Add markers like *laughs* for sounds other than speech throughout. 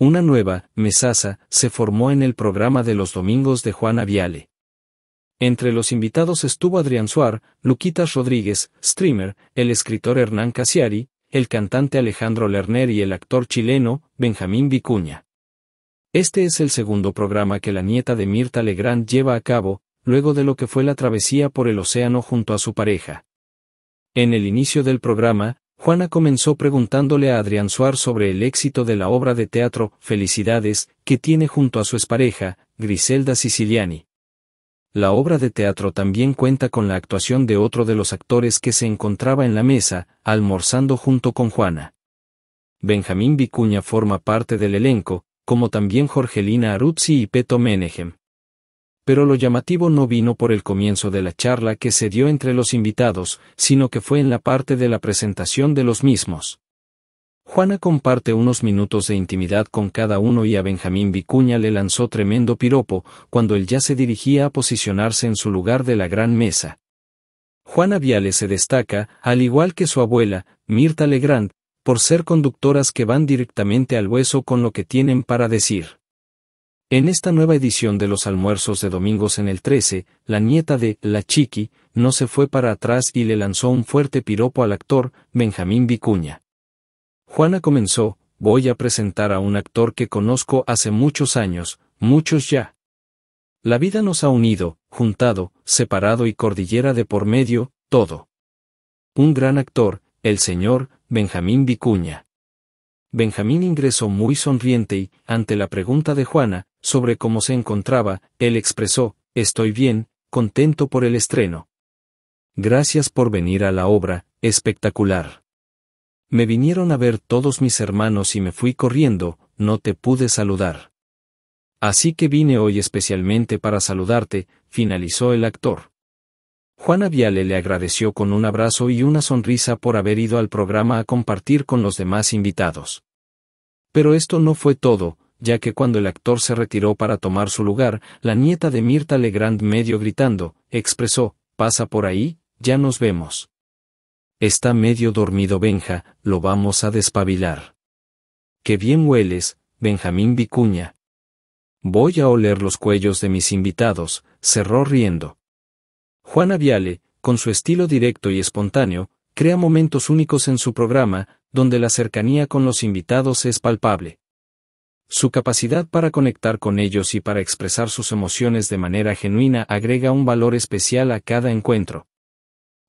Una nueva, mesaza, se formó en el programa de los domingos de Juana Viale. Entre los invitados estuvo Adrián Suar, Luquitas Rodríguez, Streamer, el escritor Hernán Casiari, el cantante Alejandro Lerner y el actor chileno, Benjamín Vicuña. Este es el segundo programa que la nieta de Mirta Legrand lleva a cabo, luego de lo que fue la travesía por el océano junto a su pareja. En el inicio del programa, Juana comenzó preguntándole a Adrián Suar sobre el éxito de la obra de teatro Felicidades, que tiene junto a su expareja, Griselda Siciliani. La obra de teatro también cuenta con la actuación de otro de los actores que se encontraba en la mesa, almorzando junto con Juana. Benjamín Vicuña forma parte del elenco, como también Jorgelina Aruzzi y Peto Menegem pero lo llamativo no vino por el comienzo de la charla que se dio entre los invitados, sino que fue en la parte de la presentación de los mismos. Juana comparte unos minutos de intimidad con cada uno y a Benjamín Vicuña le lanzó tremendo piropo, cuando él ya se dirigía a posicionarse en su lugar de la gran mesa. Juana Viale se destaca, al igual que su abuela, Mirta Legrand, por ser conductoras que van directamente al hueso con lo que tienen para decir. En esta nueva edición de los almuerzos de domingos en el 13, la nieta de La Chiqui no se fue para atrás y le lanzó un fuerte piropo al actor, Benjamín Vicuña. Juana comenzó, voy a presentar a un actor que conozco hace muchos años, muchos ya. La vida nos ha unido, juntado, separado y cordillera de por medio, todo. Un gran actor, el señor Benjamín Vicuña. Benjamín ingresó muy sonriente y, ante la pregunta de Juana, sobre cómo se encontraba, él expresó, Estoy bien, contento por el estreno. Gracias por venir a la obra, espectacular. Me vinieron a ver todos mis hermanos y me fui corriendo, no te pude saludar. Así que vine hoy especialmente para saludarte, finalizó el actor. Juana Viale le agradeció con un abrazo y una sonrisa por haber ido al programa a compartir con los demás invitados. Pero esto no fue todo, ya que cuando el actor se retiró para tomar su lugar, la nieta de Mirta Legrand medio gritando, expresó, pasa por ahí, ya nos vemos. Está medio dormido Benja, lo vamos a despabilar. Qué bien hueles, Benjamín Vicuña. Voy a oler los cuellos de mis invitados, cerró riendo. Juana Viale, con su estilo directo y espontáneo, crea momentos únicos en su programa, donde la cercanía con los invitados es palpable. Su capacidad para conectar con ellos y para expresar sus emociones de manera genuina agrega un valor especial a cada encuentro.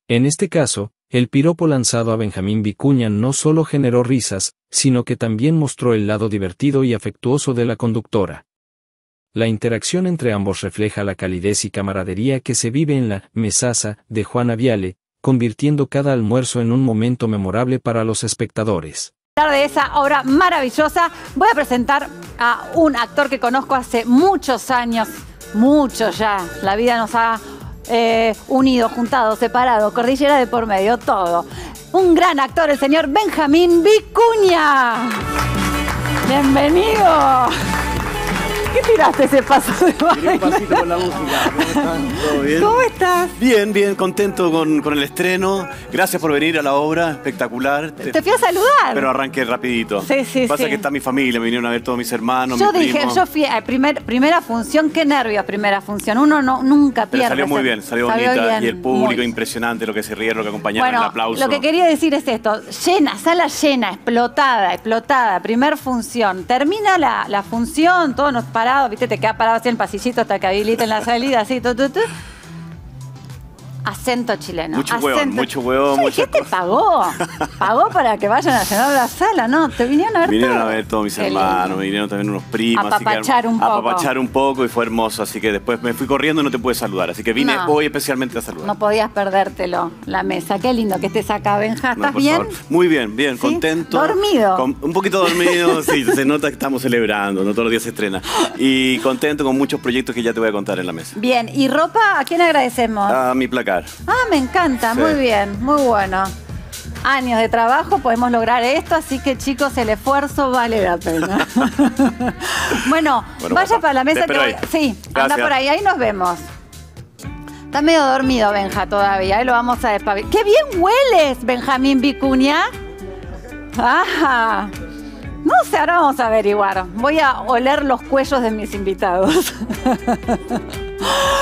En este caso, el piropo lanzado a Benjamín Vicuña no solo generó risas, sino que también mostró el lado divertido y afectuoso de la conductora. La interacción entre ambos refleja la calidez y camaradería que se vive en la mesaza de Juana Viale, convirtiendo cada almuerzo en un momento memorable para los espectadores de esa obra maravillosa, voy a presentar a un actor que conozco hace muchos años, mucho ya. La vida nos ha eh, unido, juntado, separado, cordillera de por medio, todo. Un gran actor, el señor Benjamín Vicuña. Bienvenido qué tiraste ese paso de ¿Cómo estás? bien? *laughs* ¿Cómo estás? Bien, bien, contento con, el estreno. Gracias por venir a la obra, espectacular. Te, fui a saludar. Pero arranqué rapidito. Sí, sí, Pasa que está mi familia, me vinieron a ver todos mis hermanos, Yo dije, yo fui a primera función, qué nervios, primera función. Uno no, nunca pierde. salió muy bien, salió, bonita. y el público, impresionante, lo que se rieron, lo que acompañaron, el aplauso. lo que quería decir es esto. Llena, sala llena, explotada, explotada, primer función. Termina la, la función, todos nos paramos viste, te quedas parado así el pasillito hasta que habiliten la salida, así, tu, tu. Acento chileno. Mucho Acento... huevo, mucho huevo. Sí, ¿Qué te pagó? Pagó para que vayan a cenar la sala, ¿no? Te vinieron a ver Vinieron a ver todos mis hermanos, me vinieron también unos primos. A papachar un poco. A papachar un poco y fue hermoso. Así que después me fui corriendo y no te pude saludar. Así que vine hoy especialmente a saludar. No podías perdértelo, la mesa. Qué lindo que estés acá, Benja. ¿Estás bien? Muy bien, bien, contento. ¿Dormido? un poquito dormido, *laughs* sí. Se nota que estamos celebrando, no todos los días se estrena. Y contento con muchos proyectos que ya te voy a contar en la mesa. Bien, ¿y ropa a quién agradecemos? A mi placa. Ah, me encanta, muy bien, muy bueno. Años de trabajo podemos lograr esto, así que chicos, el esfuerzo vale la pena. *laughs* bueno, vaya para la mesa que Sí, anda por ahí, ahí nos vemos. Está medio dormido Benja todavía, ahí lo vamos a despabilar. ¡Qué bien hueles, Benjamín Vicuña! ¡Ajá! No sé, ahora vamos a averiguar. Voy a oler los cuellos de mis invitados. *laughs*